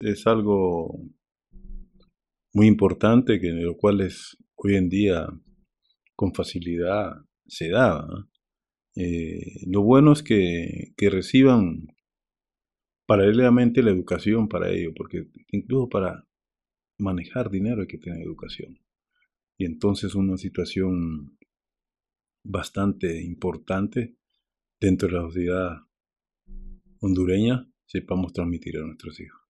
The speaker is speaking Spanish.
es algo muy importante que lo cual es hoy en día con facilidad se da. Eh, lo bueno es que, que, reciban paralelamente la educación para ello, porque incluso para manejar dinero hay que tener educación. Y entonces una situación bastante importante dentro de la sociedad hondureña sepamos transmitir a nuestros hijos.